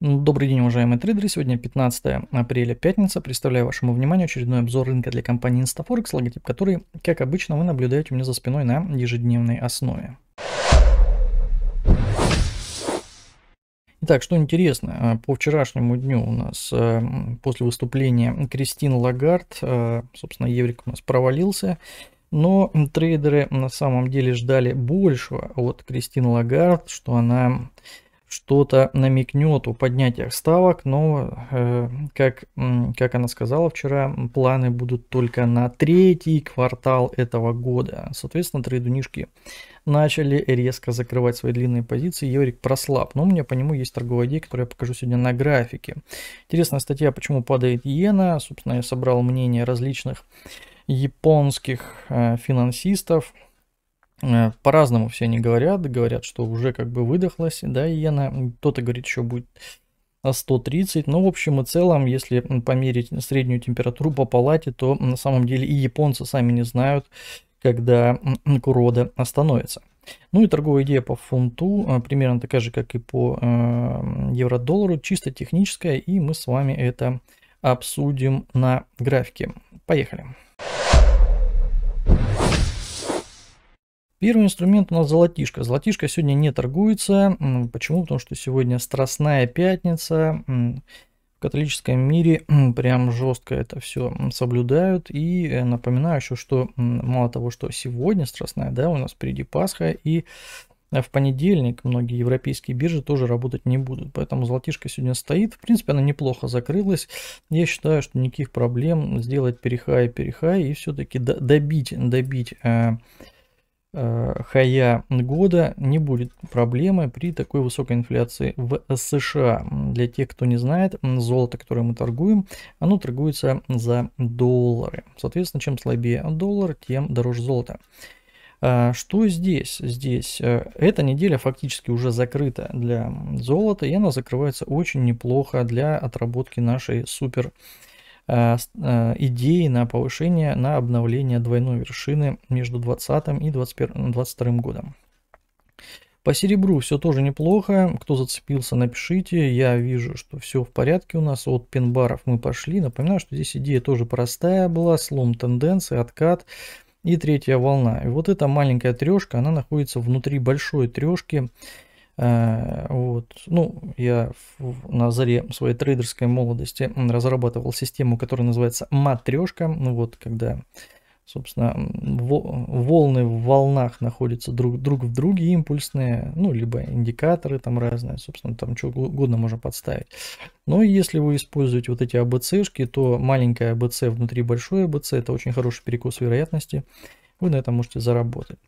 Ну, добрый день, уважаемые трейдеры. Сегодня 15 апреля, пятница. Представляю вашему вниманию очередной обзор рынка для компании InstaForex, логотип которой, как обычно, вы наблюдаете у меня за спиной на ежедневной основе. Итак, что интересно, э, по вчерашнему дню у нас э, после выступления Кристин Лагард, э, собственно, еврик у нас провалился, но трейдеры на самом деле ждали большего от Кристин Лагард, что она что-то намекнет о поднятиях ставок, но, э, как, как она сказала вчера, планы будут только на третий квартал этого года. Соответственно, трейдунишки начали резко закрывать свои длинные позиции. Еврик прослаб, но у меня по нему есть торговая идея, которую я покажу сегодня на графике. Интересная статья, почему падает иена. Собственно, я собрал мнение различных японских э, финансистов, Э, по-разному все они говорят, говорят, что уже как бы выдохлась, да, иена, кто-то говорит, еще будет 130, а, но ну, в общем и целом, если померить среднюю температуру по палате, то на самом деле и японцы сами не знают, когда Курода остановится. Ну и торговая идея по фунту а, примерно такая же, как и по э, евро-доллару, чисто техническая, и мы с вами это обсудим на графике. Поехали! Первый инструмент у нас золотишко. Золотишко сегодня не торгуется. Почему? Потому что сегодня страстная пятница. В католическом мире прям жестко это все соблюдают. И э, напоминаю еще, что мало того, что сегодня страстная, да, у нас впереди Пасха. И э, в понедельник многие европейские биржи тоже работать не будут. Поэтому золотишко сегодня стоит. В принципе, она неплохо закрылась. Я считаю, что никаких проблем сделать перехай, перехай и все-таки добить, добить э, Э, хая года не будет проблемы при такой высокой инфляции в США. Для тех, кто не знает, золото, которое мы торгуем, оно торгуется за доллары. Соответственно, чем слабее доллар, тем дороже золото. А, что здесь? Здесь э, эта неделя фактически уже закрыта для золота, и она закрывается очень неплохо для отработки нашей супер Э, э, идеи на повышение, на обновление двойной вершины между 20 и 21, 22 годом. По серебру все тоже неплохо. Кто зацепился, напишите. Я вижу, что все в порядке у нас. От пинбаров мы пошли. Напоминаю, что здесь идея тоже простая была. Слом тенденции, откат и третья волна. И вот эта маленькая трешка, она находится внутри большой трешки. Э, вот. Ну, я на заре своей трейдерской молодости разрабатывал систему, которая называется матрешка. Ну вот, когда, собственно, волны в волнах находятся друг, друг в друге, импульсные, ну, либо индикаторы там разные, собственно, там что угу, угодно можно подставить. Но если вы используете вот эти АБЦшки, то маленькая АБЦ внутри большой АБЦ, это очень хороший перекос вероятности, вы на этом можете заработать.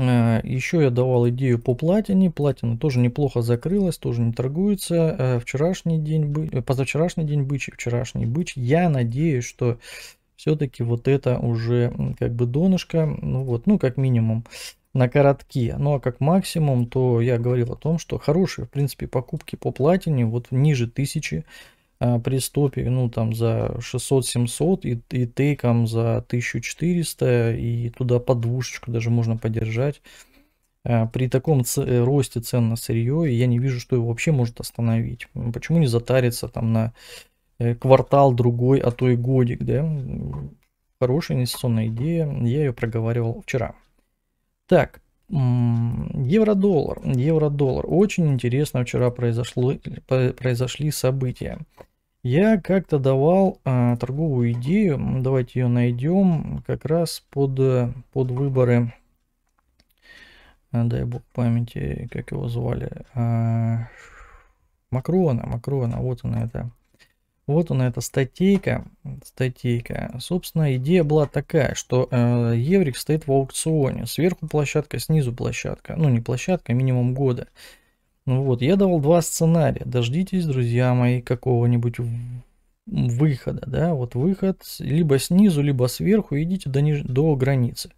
Э, Еще я давал идею по платине. Платина тоже неплохо закрылась, тоже не торгуется. Э, вчерашний день, бы э, позавчерашний день бычий, вчерашний бычий Я надеюсь, что все-таки вот это уже как бы донышко, ну вот, ну как минимум на коротке. Ну а как максимум, то я говорил о том, что хорошие, в принципе, покупки по платине, вот ниже тысячи, а, при стопе, ну, там, за 600-700 и, и тейком за 1400, и туда подвушечку даже можно подержать. А, при таком э, росте цен на сырье я не вижу, что его вообще может остановить. Почему не затариться там на э, квартал другой, а то и годик, да? Хорошая инвестиционная идея, я ее проговаривал вчера. Так, евро-доллар. Евро-доллар. Очень интересно вчера произошло, произошли события. Я как-то давал а, торговую идею, давайте ее найдем, как раз под, э, под выборы, а, дай бог памяти, как его звали, а, Макрона, Макрона, вот она это. Вот она эта статейка, статейка. Собственно, идея была такая, что э, еврик стоит в аукционе. Сверху площадка, снизу площадка. Ну, не площадка, а минимум года. Ну вот, я давал два сценария. Дождитесь, друзья мои, какого-нибудь выхода, да, вот выход либо снизу, либо сверху, идите до, ниж... до границы.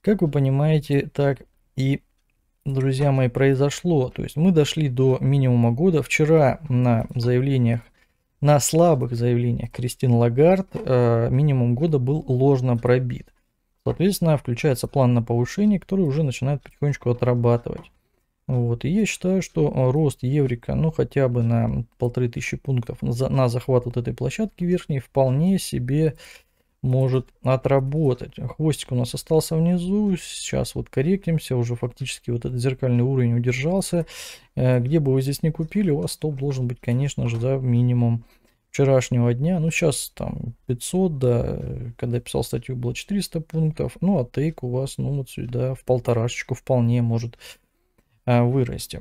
Как вы понимаете, так и, друзья мои, произошло. То есть мы дошли до минимума года. Вчера на заявлениях, на слабых заявлениях Кристин Лагард э, минимум года был ложно пробит. Соответственно, включается план на повышение, который уже начинает потихонечку отрабатывать. Вот. И я считаю, что э, рост Еврика, ну хотя бы на полторы тысячи пунктов за, на захват вот этой площадки верхней вполне себе может отработать. Хвостик у нас остался внизу, сейчас вот корректимся, уже фактически вот этот зеркальный уровень удержался. Э, где бы вы здесь не купили, у вас стоп должен быть, конечно же, да, минимум вчерашнего дня. Ну, сейчас там 500, да, когда я писал статью, было 400 пунктов. Ну, а тейк у вас, ну, вот сюда в полторашечку вполне может Э, вырасти.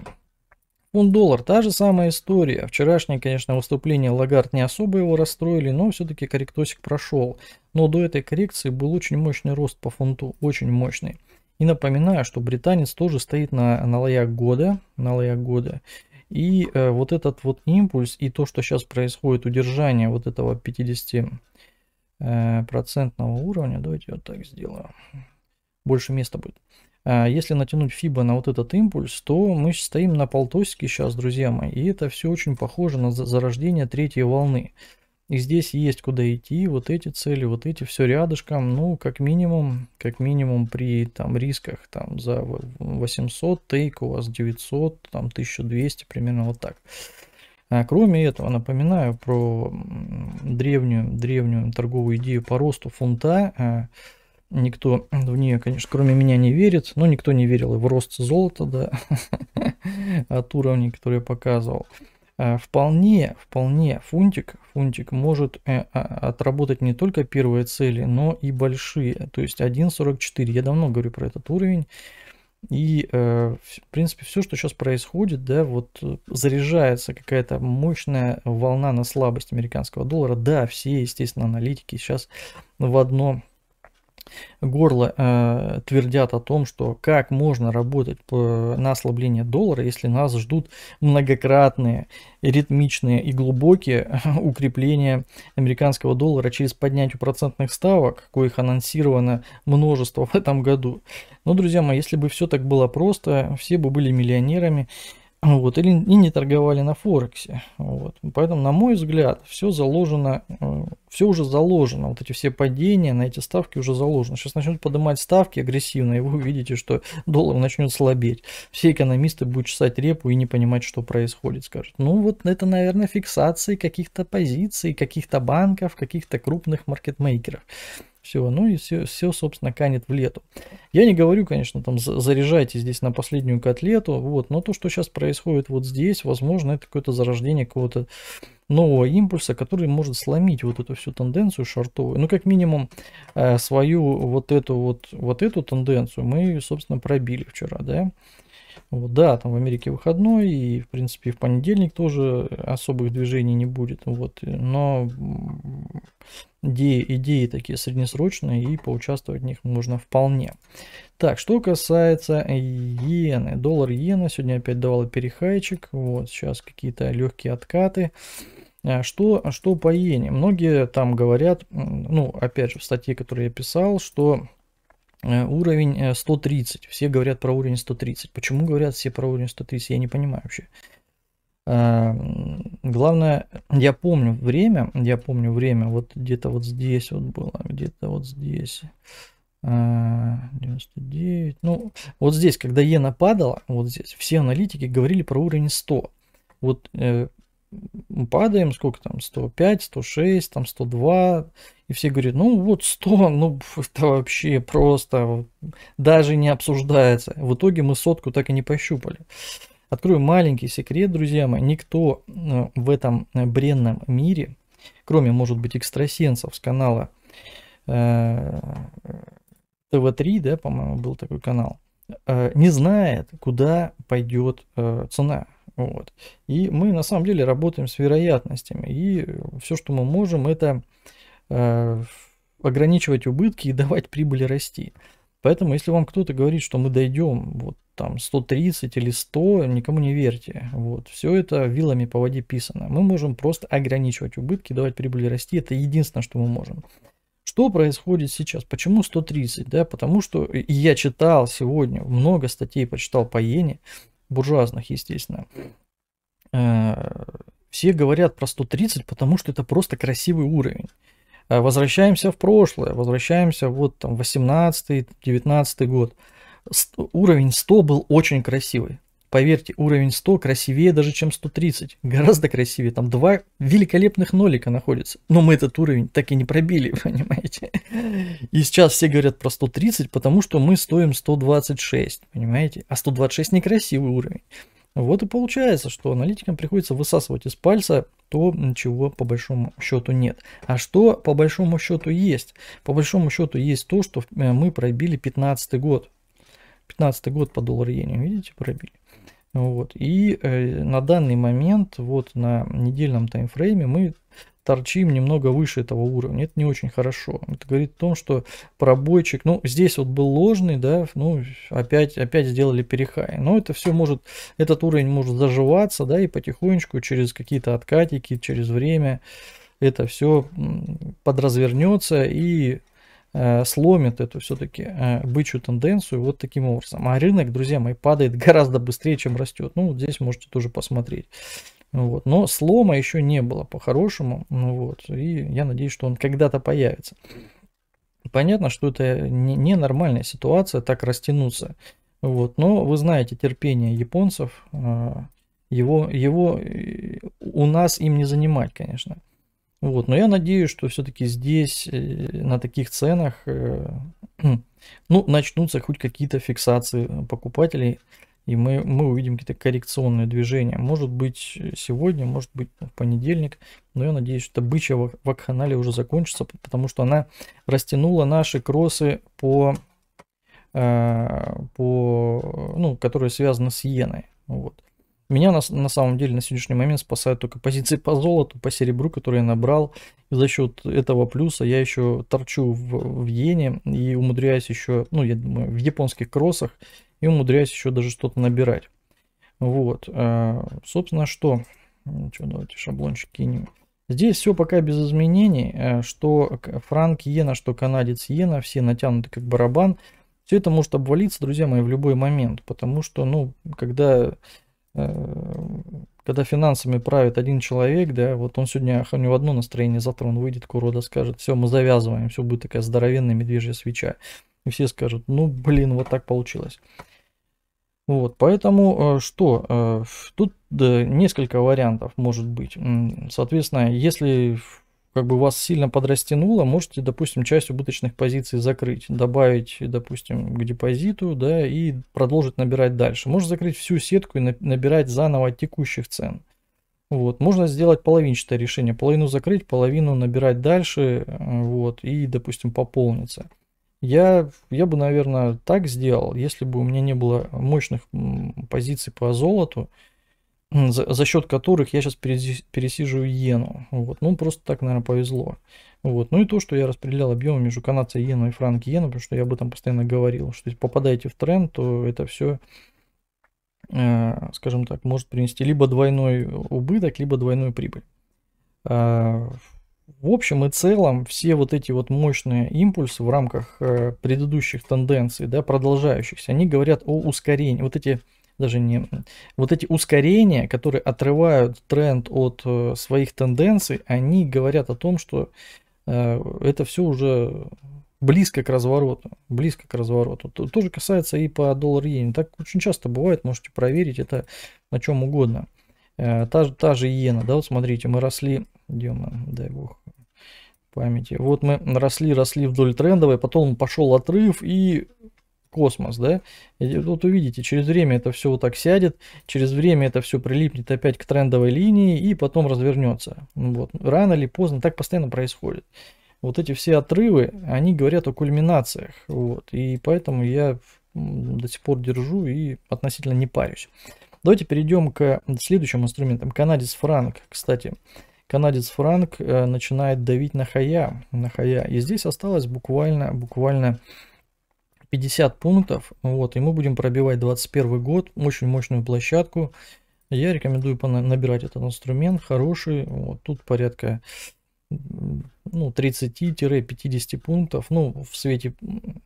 Фунт-доллар, та же самая история. Вчерашнее, конечно, выступление Лагард не особо его расстроили, но все-таки корректосик прошел. Но до этой коррекции был очень мощный рост по фунту, очень мощный. И напоминаю, что британец тоже стоит на, на лоях года, на лоях года. И э, вот этот вот импульс и то, что сейчас происходит, удержание вот этого 50% э, процентного уровня, давайте я вот так сделаю, больше места будет. А, если натянуть фибо на вот этот импульс, то мы стоим на полтосике сейчас, друзья мои, и это все очень похоже на зарождение третьей волны. И здесь есть куда идти, вот эти цели, вот эти все рядышком, ну, как минимум, как минимум при там рисках, там за 800 тейк у вас 900, там 1200, примерно вот так. А кроме этого, напоминаю про древнюю, древнюю торговую идею по росту фунта, а, Никто в нее, конечно, кроме меня не верит, но никто не верил и в рост золота, да, от уровней, которые я показывал. Э, вполне, вполне фунтик, фунтик может э, а, отработать не только первые цели, но и большие. То есть 1.44, я давно говорю про этот уровень. И, э, в принципе, все, что сейчас происходит, да, вот заряжается какая-то мощная волна на слабость американского доллара. Да, все, естественно, аналитики сейчас в одно горло э, твердят о том, что как можно работать по, на ослабление доллара, если нас ждут многократные, ритмичные и глубокие укрепления американского доллара через поднятие процентных ставок, коих анонсировано множество в этом году. Но, друзья мои, если бы все так было просто, все бы были миллионерами, ну вот, или и не торговали на Форексе. Вот. Поэтому, на мой взгляд, все заложено, э, все уже заложено. Вот эти все падения на эти ставки уже заложено. Сейчас начнут поднимать ставки агрессивно, и вы увидите, что доллар начнет слабеть. Все экономисты будут чесать репу и не понимать, что происходит, скажут. Ну вот это, наверное, фиксации каких-то позиций, каких-то банков, каких-то крупных маркетмейкеров всего. Ну и все, все, собственно, канет в лету. Я не говорю, конечно, там заряжайте здесь на последнюю котлету, вот, но то, что сейчас происходит вот здесь, возможно, это какое-то зарождение какого-то нового импульса, который может сломить вот эту всю тенденцию шортовую. Ну, как минимум, э, свою вот эту вот, вот эту тенденцию мы, собственно, пробили вчера, да. Вот, да, там в Америке выходной, и, в принципе, в понедельник тоже особых движений не будет. Вот, но идеи, идеи такие среднесрочные, и поучаствовать в них можно вполне. Так, что касается иены. Доллар иена сегодня опять давала перехайчик. Вот, сейчас какие-то легкие откаты. А что, что по иене? Многие там говорят, ну, опять же, в статье, которую я писал, что Э, уровень 130. Э, все говорят про уровень 130. Почему говорят все про уровень 130, я не понимаю вообще. Э, главное, я помню время, я помню время, вот где-то вот здесь вот было, где-то вот здесь. 99, ну, вот здесь, когда иена падала, вот здесь, все аналитики говорили про уровень 100. Вот падаем, сколько там, 105, 106, там 102, и все говорят, ну вот 100, ну это вообще просто даже не обсуждается. В итоге мы сотку так и не пощупали. Открою маленький секрет, друзья мои, никто э, в этом э, бренном мире, кроме, может быть, экстрасенсов с канала э, ТВ-3, да, по-моему, был такой канал, не знает, куда пойдет цена вот. И мы на самом деле работаем с вероятностями. И все, что мы можем, это э, ограничивать убытки и давать прибыли расти. Поэтому, если вам кто-то говорит, что мы дойдем вот там 130 или 100, никому не верьте. Вот. Все это вилами по воде писано. Мы можем просто ограничивать убытки, давать прибыли расти. Это единственное, что мы можем. Что происходит сейчас? Почему 130? Да, потому что я читал сегодня, много статей почитал по Йене, буржуазных, естественно, э, все говорят про 130, потому что это просто красивый уровень. А возвращаемся в прошлое, возвращаемся вот там 18-19 год. Уровень 100 был очень красивый. Поверьте, уровень 100 красивее даже, чем 130. Гораздо красивее. Там два великолепных нолика находятся. Но мы этот уровень так и не пробили, понимаете? И сейчас все говорят про 130, потому что мы стоим 126, понимаете? А 126 некрасивый уровень. Вот и получается, что аналитикам приходится высасывать из пальца то, чего по большому счету нет. А что по большому счету есть? По большому счету есть то, что э, мы пробили 15 год. 15 год по доллар иене, видите, пробили. Ну вот. И э, на данный момент, вот на недельном таймфрейме, мы торчим немного выше этого уровня. Это не очень хорошо. Это говорит о том, что пробойчик, ну, здесь вот был ложный, да, ну, опять, опять сделали перехай. Но это все может, этот уровень может заживаться, да, и потихонечку через какие-то откатики, через время это все подразвернется и Э, сломит эту все-таки э, бычью тенденцию вот таким образом. А рынок, друзья мои, падает гораздо быстрее, чем растет. Ну, вот здесь можете тоже посмотреть. Вот. Но слома еще не было по-хорошему. Ну вот. И я надеюсь, что он когда-то появится. Понятно, что это ненормальная не ситуация, так растянуться. Вот. Но вы знаете терпение японцев. Э, его, его у нас им не занимать, конечно. Вот, но я надеюсь, что все-таки здесь э, на таких ценах э, ну, начнутся хоть какие-то фиксации э, покупателей, и мы, мы увидим какие-то коррекционные движения. Может быть сегодня, может быть в понедельник, но я надеюсь, что бычья вакханалия уже закончится, потому что она растянула наши кросы по, по ну, которые связаны с иеной. Вот. Меня на, на самом деле на сегодняшний момент спасают только позиции по золоту, по серебру, которые я набрал. И за счет этого плюса я еще торчу в, в иене и умудряюсь еще, ну, я думаю, в японских кроссах и умудряюсь еще даже что-то набирать. Вот, а, собственно, что? Что, давайте шаблончик кинем. Здесь все пока без изменений, э, что франк иена, что канадец иена, все натянуты как барабан. Все это может обвалиться, друзья мои, в любой момент, потому что, ну, когда Э, когда финансами правит один человек, да, вот он сегодня, у него одно настроение, завтра он выйдет к урода, скажет, все, мы завязываем, все будет такая здоровенная медвежья свеча. И все скажут, ну, блин, вот так получилось. Вот, поэтому э, что, э, тут несколько вариантов может быть. Соответственно, если как бы вас сильно подрастянуло, можете, допустим, часть убыточных позиций закрыть, добавить, допустим, к депозиту, да, и продолжить набирать дальше. Можно закрыть всю сетку и набирать заново текущих цен. Вот. Можно сделать половинчатое решение, половину закрыть, половину набирать дальше, вот, и, допустим, пополниться. Я, я бы, наверное, так сделал, если бы у меня не было мощных позиций по золоту, за, за счет которых я сейчас пересиживаю иену. Вот. Ну, просто так, наверное, повезло. Вот. Ну и то, что я распределял объемы между канадцей иеной и франк иеной, потому что я об этом постоянно говорил, что если попадаете в тренд, то это все, э, скажем так, может принести либо двойной убыток, либо двойную прибыль. А, в общем и целом, все вот эти вот мощные импульсы в рамках э, предыдущих тенденций, да, продолжающихся, они говорят о ускорении. Вот эти даже не... Вот эти ускорения, которые отрывают тренд от э, своих тенденций, они говорят о том, что э, это все уже близко к развороту, близко к развороту. То, тоже касается и по доллар иене. Так очень часто бывает, можете проверить это на чем угодно. Э, та, та же иена, да, вот смотрите, мы росли, где мы, дай бог памяти. Вот мы росли, росли вдоль трендовой, потом пошел отрыв и космос, да, и вот увидите, через время это все вот так сядет, через время это все прилипнет опять к трендовой линии и потом развернется. Ну вот, рано или поздно, так постоянно происходит. Вот эти все отрывы, они говорят о кульминациях, вот, и поэтому я до сих пор держу и относительно не парюсь. Давайте перейдем к следующим инструментам. Канадец франк, кстати. Канадец франк э, начинает давить на хая, на хая. И здесь осталось буквально, буквально 50 пунктов. Вот, и мы будем пробивать 21 год, очень мощную площадку. Я рекомендую набирать этот инструмент, хороший. Вот, тут порядка ну, 30-50 пунктов. Ну, в свете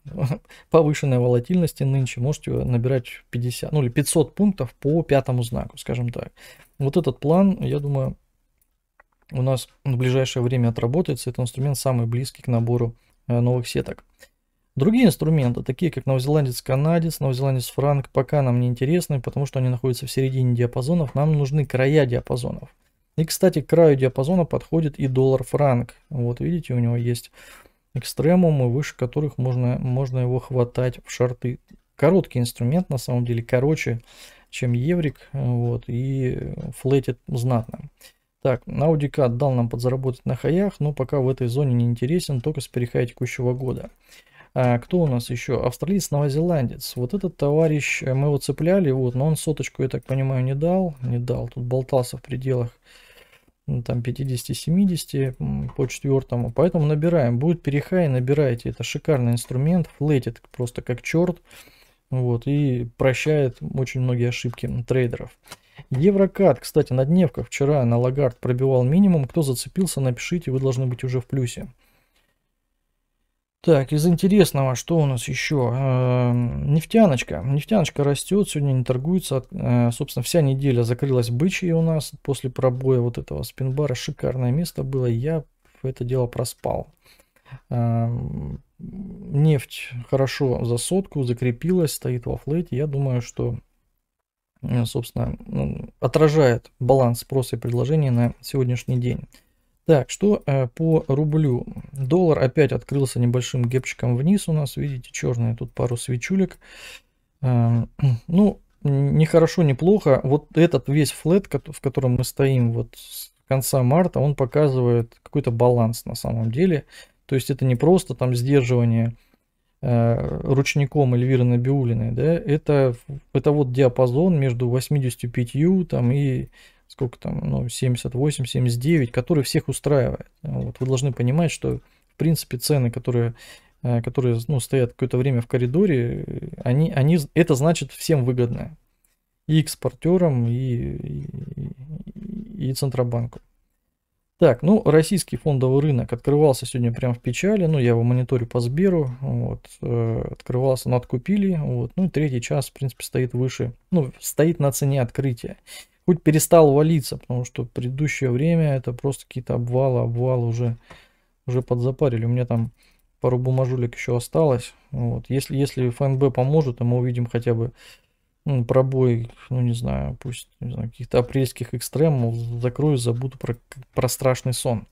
повышенной волатильности нынче можете набирать 50, ну или 500 пунктов по пятому знаку, скажем так. Вот этот план, я думаю, у нас в ближайшее время отработается. Это инструмент самый близкий к набору э, новых сеток. Другие инструменты, такие как новозеландец-канадец, новозеландец-франк, пока нам не интересны, потому что они находятся в середине диапазонов, нам нужны края диапазонов. И, кстати, к краю диапазона подходит и доллар-франк. Вот видите, у него есть экстремумы, выше которых можно, можно его хватать в шарты. Короткий инструмент, на самом деле, короче, чем еврик, вот, и флетит знатно. Так, Naudicad дал нам подзаработать на хаях, но пока в этой зоне не интересен, только с перехая текущего года. А, кто у нас еще? Австралиец, новозеландец. Вот этот товарищ, э, мы его цепляли, вот, но он соточку, я так понимаю, не дал. Не дал, тут болтался в пределах ну, там 50-70 по четвертому. Поэтому набираем. Будет перехай, набирайте. Это шикарный инструмент. Флетит просто как черт. Вот, и прощает очень многие ошибки трейдеров. Еврокат, кстати, на дневках вчера на Лагард пробивал минимум. Кто зацепился, напишите, вы должны быть уже в плюсе. Так, из интересного, что у нас еще? Э, нефтяночка. Нефтяночка растет, сегодня не торгуется. Э, собственно, вся неделя закрылась бычьей у нас после пробоя вот этого спинбара. Шикарное место было, я это дело проспал. Э, нефть хорошо за сотку, закрепилась, стоит во флете. Я думаю, что, э, собственно, отражает баланс спроса и предложения на сегодняшний день. Так, что э, по рублю? Доллар опять открылся небольшим гепчиком вниз у нас. Видите, черные тут пару свечулек. Э, ну, не хорошо, не плохо. Вот этот весь флет, в котором мы стоим вот с конца марта, он показывает какой-то баланс на самом деле. То есть это не просто там сдерживание э, ручником Эльвиры Набиулиной, да, это, это вот диапазон между 85 там, и сколько там, ну, 78, 79, который всех устраивает. Ну, вот вы должны понимать, что, в принципе, цены, которые, э, которые ну, стоят какое-то время в коридоре, они, они, это значит всем выгодно. И экспортерам, и, и, и Центробанку. Так, ну, российский фондовый рынок открывался сегодня прямо в печали. Ну, я его мониторю по Сберу. Вот, э, открывался, но ну, откупили. Вот, ну, и третий час, в принципе, стоит выше. Ну, стоит на цене открытия. Путь перестал валиться, потому что предыдущее время это просто какие-то обвалы, обвалы уже, уже подзапарили. У меня там пару бумажулек еще осталось. Вот. Если, если ФНБ поможет, то мы увидим хотя бы ну, пробой, ну не знаю, пусть не каких-то апрельских экстремов, закрою, забуду про, про страшный сон.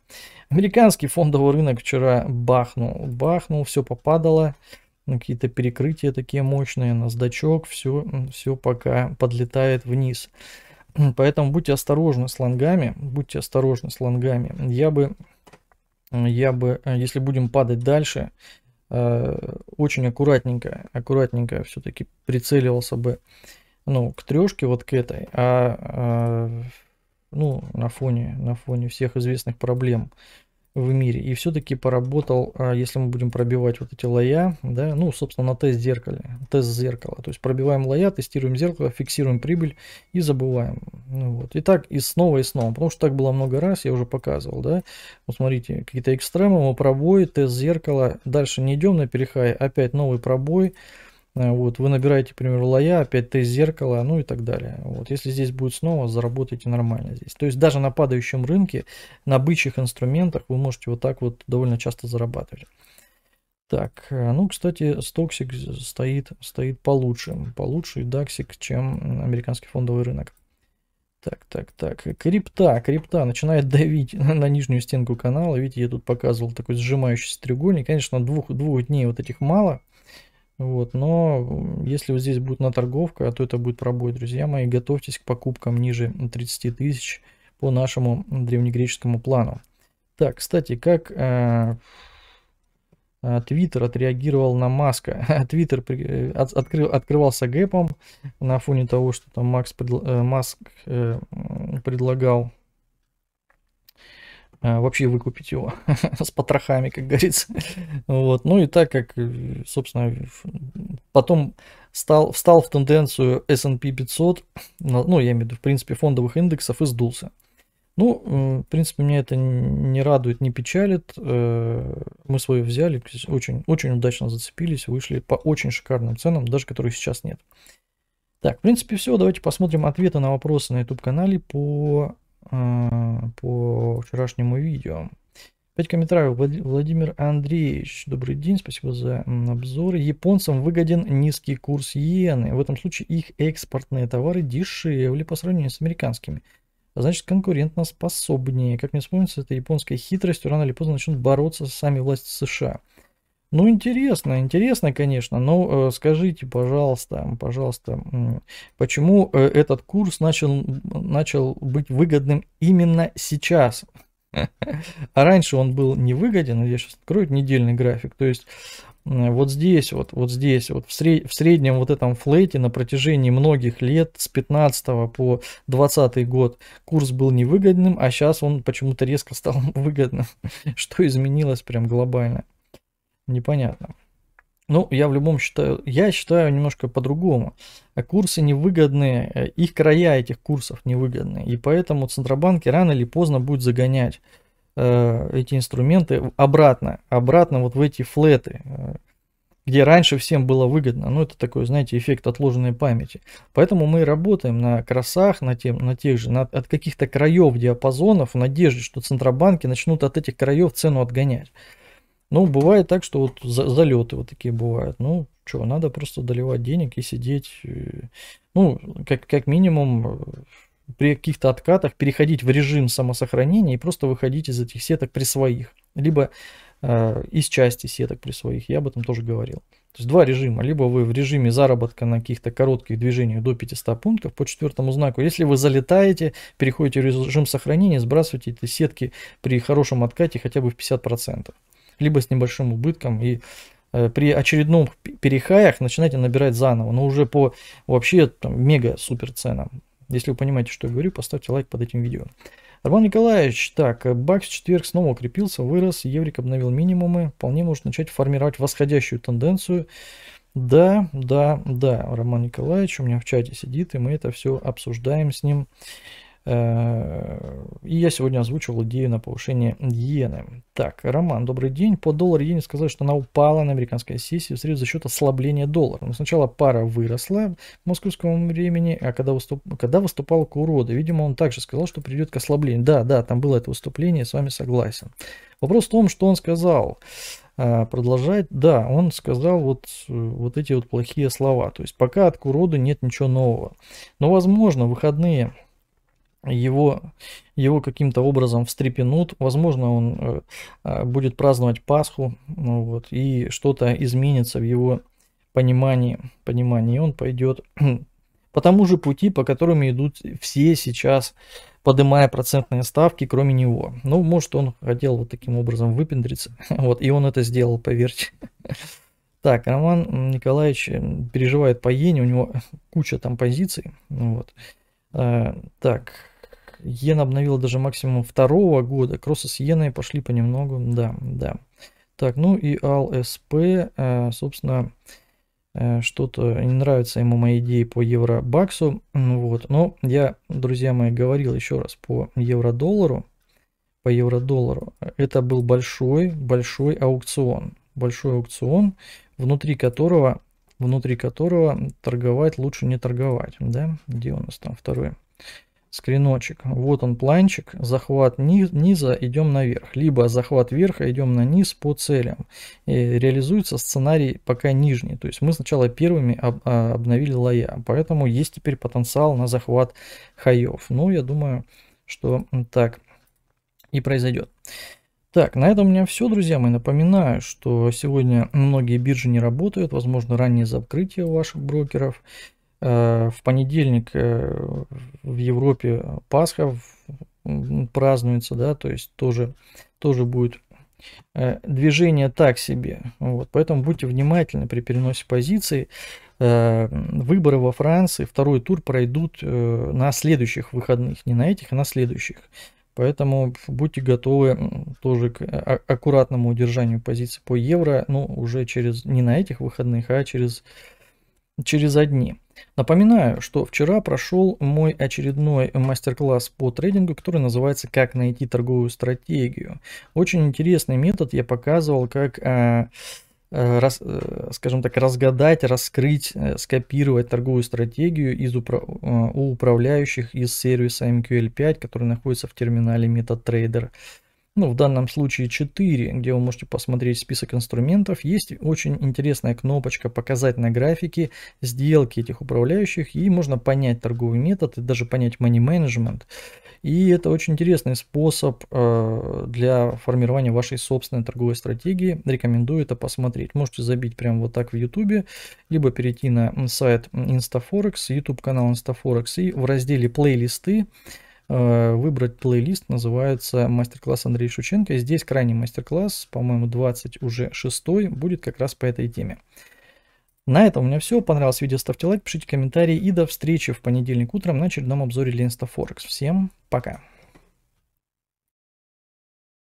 Американский фондовый рынок вчера бахнул, бахнул, все попадало, ну, какие-то перекрытия такие мощные, на сдачок, все, все пока подлетает вниз. Поэтому будьте осторожны с лонгами, будьте осторожны с лонгами. Я бы, я бы, э, если будем падать дальше, э, очень аккуратненько, аккуратненько все-таки прицеливался бы, ну, к трешке вот к этой, а, а, ну, на фоне, на фоне всех известных проблем, в мире. И все-таки поработал, а, если мы будем пробивать вот эти лоя, да, ну, собственно, на тест зеркале, тест зеркала. То есть пробиваем лоя, тестируем зеркало, фиксируем прибыль и забываем. Ну, вот. И так и снова и снова, потому что так было много раз, я уже показывал, да. Вот смотрите, какие-то экстремы, пробои, тест зеркала, дальше не идем на перехай, опять новый пробой, Э, вот, вы набираете, к примеру, лоя, опять тест зеркала, ну и так далее. Вот, если здесь будет снова, заработаете нормально здесь. То есть даже на падающем рынке, на бычьих инструментах вы можете вот так вот довольно часто зарабатывать. Так, э, ну, кстати, стоксик стоит, стоит получше, получше даксик, чем американский фондовый рынок. Так, так, так, крипта, крипта начинает давить на нижнюю стенку канала, видите, я тут показывал такой сжимающийся треугольник, конечно, двух, двух дней вот этих мало, вот, но если вот здесь будет на торговка, а то это будет пробой, друзья мои. Готовьтесь к покупкам ниже 30 тысяч по нашему древнегреческому плану. Так, кстати, как э, а, Твиттер отреагировал на Маска? Твиттер э, от, открыл, открывался гэпом на фоне того, что там Макс, предл, э, Маск э, предлагал а, вообще выкупить его с потрохами, как говорится. вот. Ну и так как, э, собственно, потом стал, встал в тенденцию S&P 500, ну, я имею в виду, в принципе, фондовых индексов и сдулся. Ну, э, в принципе, меня это не радует, не печалит. Э, мы свою взяли, очень, очень удачно зацепились, вышли по очень шикарным ценам, даже которые сейчас нет. Так, в принципе, все. Давайте посмотрим ответы на вопросы на YouTube-канале по Э, по вчерашнему видео. 5 комментариев. Владимир Андреевич, добрый день, спасибо за обзор. Японцам выгоден низкий курс иены. В этом случае их экспортные товары дешевле по сравнению с американскими. А значит, конкурентно способнее. Как мне вспомнится, это японская хитрость, рано или поздно начнут бороться сами власти США. Ну, интересно, интересно, конечно, но э, скажите, пожалуйста, пожалуйста, почему э, этот курс начал, начал быть выгодным именно сейчас? А раньше он был невыгоден, я сейчас открою недельный график, то есть вот здесь вот, вот здесь вот, в, сред... в среднем вот этом флейте на протяжении многих лет, с 15 по 20 год, курс был невыгодным, а сейчас он почему-то резко стал выгодным. Что изменилось прям глобально? непонятно. Ну, я в любом считаю, я считаю немножко по-другому. Э, курсы невыгодные, э, их края этих курсов невыгодны. И поэтому Центробанки рано или поздно будет загонять э, эти инструменты обратно, обратно вот в эти флеты, э, где раньше всем было выгодно. Ну, это такой, знаете, эффект отложенной памяти. Поэтому мы работаем на красах, на, тем, на тех же, на, от каких-то краев диапазонов, в надежде, что Центробанки начнут от этих краев цену отгонять. Ну, бывает так, что вот за, залеты вот такие бывают. Ну, что, надо просто доливать денег и сидеть. Э, ну, как, как минимум, э, при каких-то откатах переходить в режим самосохранения и просто выходить из этих сеток при своих. Либо э, из части сеток при своих. Я об этом тоже говорил. То есть два режима. Либо вы в режиме заработка на каких-то коротких движениях до 500 пунктов по четвертому знаку. Если вы залетаете, переходите в режим сохранения, сбрасывайте эти сетки при хорошем откате хотя бы в 50% либо с небольшим убытком. И э, при очередном перехаях начинайте набирать заново, но ну, уже по вообще там, мега-супер ценам. Если вы понимаете, что я говорю, поставьте лайк под этим видео. Роман Николаевич, так, э, бакс в четверг снова укрепился, вырос, еврик обновил минимумы, вполне может начать формировать восходящую тенденцию. Да, да, да, Роман Николаевич у меня в чате сидит, и мы это все обсуждаем с ним. Э, и я сегодня озвучивал идею на повышение иены. Так, Роман, добрый день. По доллару иене сказали, что она упала на американской сессии в среду за счет ослабления доллара. Но сначала пара выросла в московском времени, а когда, выступ... когда выступал Курода, видимо, он также сказал, что придет к ослаблению. Да, да, там было это выступление, с вами согласен. Вопрос в том, что он сказал э, Продолжает. Да, он сказал вот, вот эти вот плохие слова. То есть пока от Курода нет ничего нового. Но, возможно, выходные его, его каким-то образом встрепенут. Возможно, он э, э, будет праздновать Пасху, ну вот, и что-то изменится в его понимании, понимании. И он пойдет по тому же пути, по которому идут все сейчас, поднимая процентные ставки, кроме него. Ну, может, он хотел вот таким образом выпендриться, вот, и он это сделал, поверьте. Так, Роман Николаевич э, переживает по иене, у него куча там позиций, ну вот. Так, Иена обновила даже максимум второго года. Кроссы с иеной пошли понемногу. Да, да. Так, ну и АЛСП, э, собственно, э, что-то не нравится ему мои идеи по евро-баксу. Вот. Но я, друзья мои, говорил еще раз по евро-доллару. По евро-доллару. Это был большой, большой аукцион. Большой аукцион, внутри которого, внутри которого торговать лучше не торговать. Да? Где у нас там второй? скриночек. Вот он планчик, захват низа, идем наверх. Либо захват верха, идем на низ по целям. И реализуется сценарий пока нижний. То есть мы сначала первыми об, а, обновили лоя, поэтому есть теперь потенциал на захват хаев. Но ну, я думаю, что так и произойдет. Так, на этом у меня все, друзья мои. Напоминаю, что сегодня многие биржи не работают, возможно, раннее закрытие у ваших брокеров. Э, в понедельник э, в Европе Пасха празднуется, да, то есть тоже, тоже будет э, движение так себе. Вот, поэтому будьте внимательны при переносе позиции. Выборы во Франции, второй тур пройдут на следующих выходных, не на этих, а на следующих. Поэтому будьте готовы тоже к а, аккуратному удержанию позиции по евро, ну, уже через не на этих выходных, а через, через одни. Напоминаю, что вчера прошел мой очередной мастер-класс по трейдингу, который называется «Как найти торговую стратегию». Очень интересный метод, я показывал, как э, э, раз, э, скажем так, разгадать, раскрыть, скопировать торговую стратегию из упра... у управляющих из сервиса MQL5, который находится в терминале MetaTrader ну, в данном случае 4, где вы можете посмотреть список инструментов, есть очень интересная кнопочка «Показать на графике сделки этих управляющих», и можно понять торговый метод и даже понять money management. И это очень интересный способ э, для формирования вашей собственной торговой стратегии. Рекомендую это посмотреть. Можете забить прямо вот так в YouTube, либо перейти на сайт InstaForex, YouTube канал InstaForex, и в разделе «Плейлисты» Э, выбрать плейлист, называется «Мастер-класс Андрея Шученко». здесь крайний мастер-класс, по-моему, 20 уже 6 будет как раз по этой теме. На этом у меня все. Понравилось видео, ставьте лайк, пишите комментарии и до встречи в понедельник утром на очередном обзоре Ленста Форекс. Всем пока!